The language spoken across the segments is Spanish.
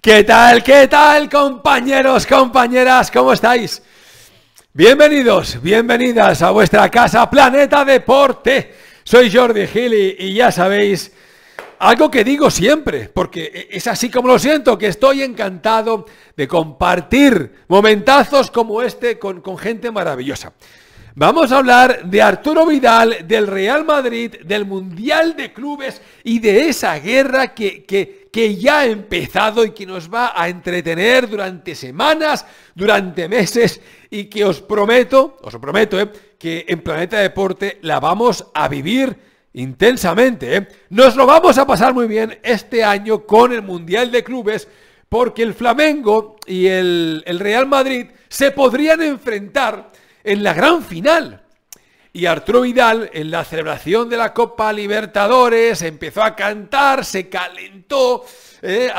¿Qué tal? ¿Qué tal, compañeros, compañeras? ¿Cómo estáis? Bienvenidos, bienvenidas a vuestra casa Planeta Deporte. Soy Jordi Gili y ya sabéis algo que digo siempre, porque e, es así como lo siento, que estoy encantado de compartir momentazos como este con, con gente maravillosa. Vamos a hablar de Arturo Vidal, del Real Madrid, del Mundial de Clubes y de esa guerra que, que, ya ha empezado y que nos va a entretener durante semanas, durante meses y que os prometo, os prometo, eh, que en Planeta Deporte la vamos a vivir intensamente. Eh. Nos lo vamos a pasar muy bien este año con el Mundial de Clubes porque el Flamengo y el Real Madrid se podrían enfrentar en la gran final. Y Arturo Vidal, en la celebración de la Copa Libertadores, empezó a cantar, se calentó, eh,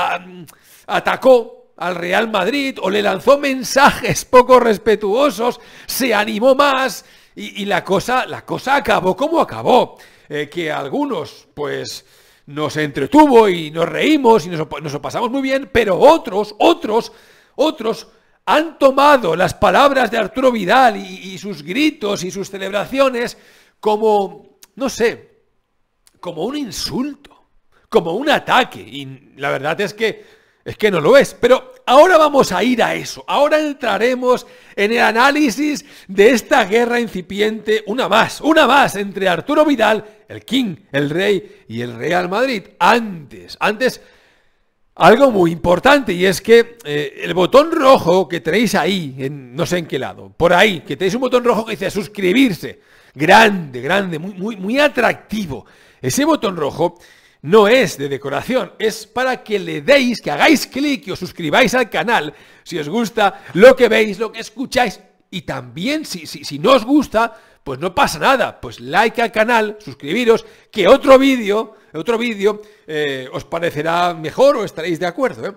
atacó al Real Madrid o le lanzó mensajes poco respetuosos, se animó más y, la, cosa, la cosa acabó como acabó. Eh, que algunos, pues, nos entretuvo y nos reímos y nos, nos pasamos muy bien, pero otros, otros, otros han tomado las palabras de Arturo Vidal y, sus gritos y sus celebraciones como, no sé, como un insulto, como un ataque. Y la verdad es que, es que no lo es. Pero ahora vamos a ir a eso. Ahora entraremos en el análisis de esta guerra incipiente, una más, una más, entre Arturo Vidal, el King, el Rey y el Real Madrid. Antes, antes algo muy importante y es que eh, el botón rojo que tenéis ahí, no sé en qué lado, por ahí, que tenéis un botón rojo que dice suscribirse, grande, grande, muy, muy, muy atractivo. Ese botón rojo no es de decoración, es para que le deis, que hagáis clic y os suscribáis al canal si os gusta lo que veis, lo que escucháis y también si, si, si no os gusta, pues no pasa nada. Pues like al canal, suscribiros, que otro vídeo, otro vídeo eh, os parecerá mejor o estaréis de acuerdo. ¿eh?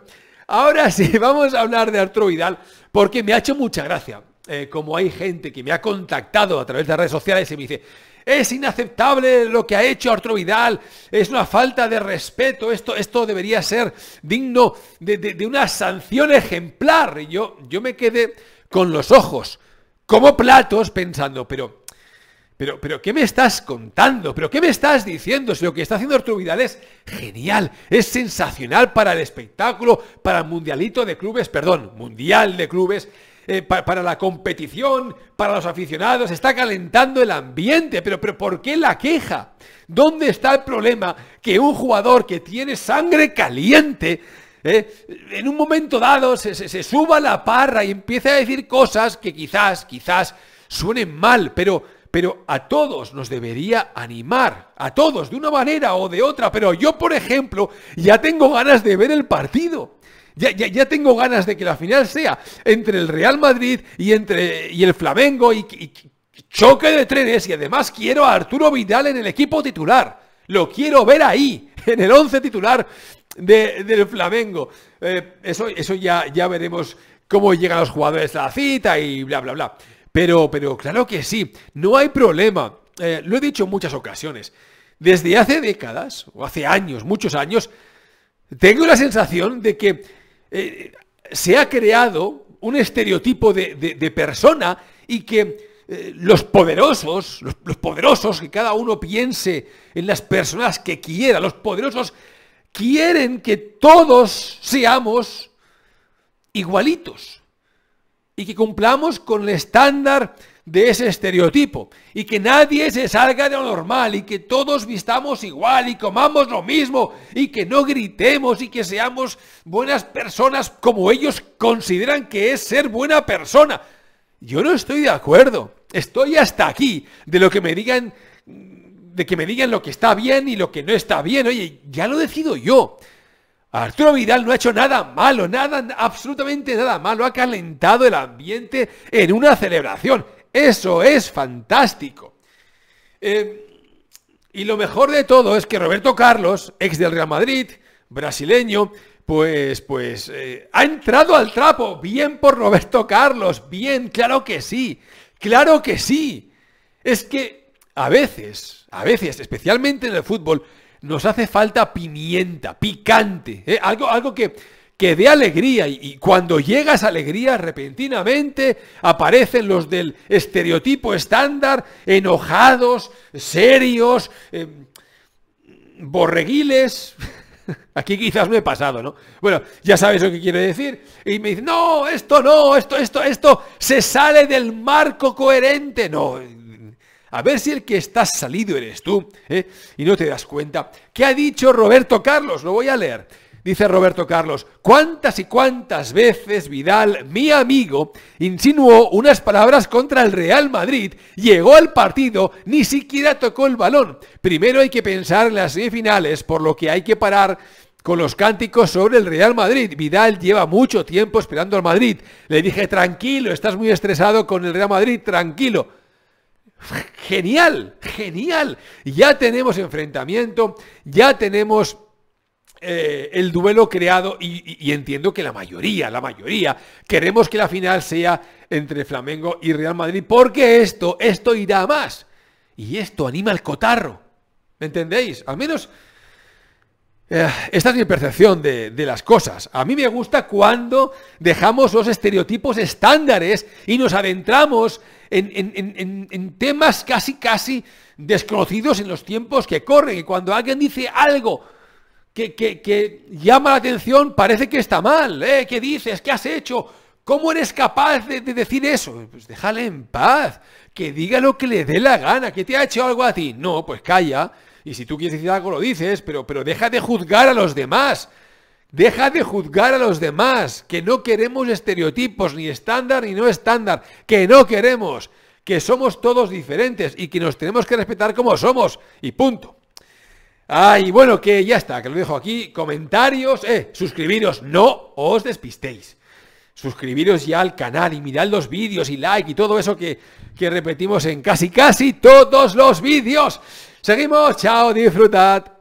Ahora sí, vamos a hablar de Arturo Vidal, porque me ha hecho mucha gracia. Eh, como hay gente que me ha contactado a través de redes sociales y me dice, es inaceptable lo que ha hecho Arturo Vidal, es una falta de respeto, esto, esto debería ser digno de, de una sanción ejemplar. Y yo, yo me quedé con los ojos como platos pensando, pero pero, ¿qué me estás contando? ¿Pero qué me estás diciendo? Si lo que está haciendo Arturo Vidal es genial, es sensacional para el espectáculo, para el mundialito de clubes, perdón, mundial de clubes, eh, para la competición, para los aficionados, está calentando el ambiente, pero, pero ¿por qué la queja? ¿Dónde está el problema que un jugador que tiene sangre caliente eh, en un momento dado se, se suba a la parra y empiece a decir cosas que quizás, quizás suenen mal, pero pero a todos nos debería animar, a todos, de una manera o de otra. Pero yo, por ejemplo, ya tengo ganas de ver el partido. Ya, ya, tengo ganas de que la final sea entre el Real Madrid y, entre, y el Flamengo y, choque de trenes. Y además quiero a Arturo Vidal en el equipo titular. Lo quiero ver ahí, en el 11 titular del Flamengo. Eh, eso, eso ya, ya veremos cómo llegan los jugadores a la cita y bla, bla, bla. Pero, claro que sí, no hay problema. Eh, lo he dicho en muchas ocasiones. Desde hace décadas, o hace años, muchos años, tengo la sensación de que eh, se ha creado un estereotipo de, persona y que eh, los poderosos, los, poderosos, que cada uno piense en las personas que quiera, los poderosos quieren que todos seamos igualitos y que cumplamos con el estándar de ese estereotipo y que nadie se salga de lo normal y que todos vistamos igual y comamos lo mismo y que no gritemos y que seamos buenas personas como ellos consideran que es ser buena persona. Yo no estoy de acuerdo. Estoy hasta aquí de lo que me digan de que me digan lo que está bien y lo que no está bien. Oye, ya lo decido yo. Arturo Vidal no ha hecho nada malo, nada, absolutamente nada malo. Ha calentado el ambiente en una celebración. Eso es fantástico. Eh, y lo mejor de todo es que Roberto Carlos, ex del Real Madrid, brasileño, pues, pues, eh, ha entrado al trapo. Bien por Roberto Carlos, bien, claro que sí, claro que sí. Es que a veces, a veces, especialmente en el fútbol, nos hace falta pimienta, picante, ¿eh? algo, algo que, que dé alegría. Y, cuando llega esa alegría, repentinamente aparecen los del estereotipo estándar, enojados, serios, em, borreguiles. Aquí quizás me he pasado, ¿no? Bueno, ya sabes lo que quiere decir. Y me dicen, no, esto no, esto, esto, esto se sale del marco coherente. No, a ver si el que está salido eres tú, ¿eh? y no te das cuenta. ¿Qué ha dicho Roberto Carlos? Lo voy a leer. Dice Roberto Carlos, ¿cuántas y cuántas veces Vidal, mi amigo, insinuó unas palabras contra el Real Madrid, llegó al partido, ni siquiera tocó el balón? Primero hay que pensar en las semifinales, por lo que hay que parar con los cánticos sobre el Real Madrid. Vidal lleva mucho tiempo esperando al Madrid. Le dije, tranquilo, estás muy estresado con el Real Madrid, tranquilo genial, genial. Ya tenemos enfrentamiento, ya tenemos eh, el duelo creado y, y, entiendo que la mayoría, la mayoría, queremos que la final sea entre Flamengo y Real Madrid porque esto, esto irá a más. Y esto anima al cotarro. ¿Me entendéis? Al menos eh, esta es mi percepción de, las cosas. A mí me gusta cuando dejamos los estereotipos estándares y nos adentramos en, temas casi, casi desconocidos en los tiempos que corren. Y cuando alguien dice algo que, llama la atención, parece que está mal. ¿eh? ¿Qué dices? ¿Qué has hecho? ¿Cómo eres capaz de, de decir eso? Pues déjale en paz, que diga lo que le dé la gana, que te ha hecho algo a ti. No, pues calla y si tú quieres decir algo, lo dices, pero, pero deja de juzgar a los demás. Deja de juzgar a los demás, que no queremos estereotipos, ni estándar ni no estándar, que no queremos, que somos todos diferentes y que nos tenemos que respetar como somos, y punto. Ay, bueno, que ya está, que lo dejo aquí. Comentarios, eh, suscribiros, no os despistéis. Suscribiros ya al canal y mirad los vídeos y like y todo eso que, que repetimos en casi casi todos los vídeos. Seguimos, chao, disfrutad.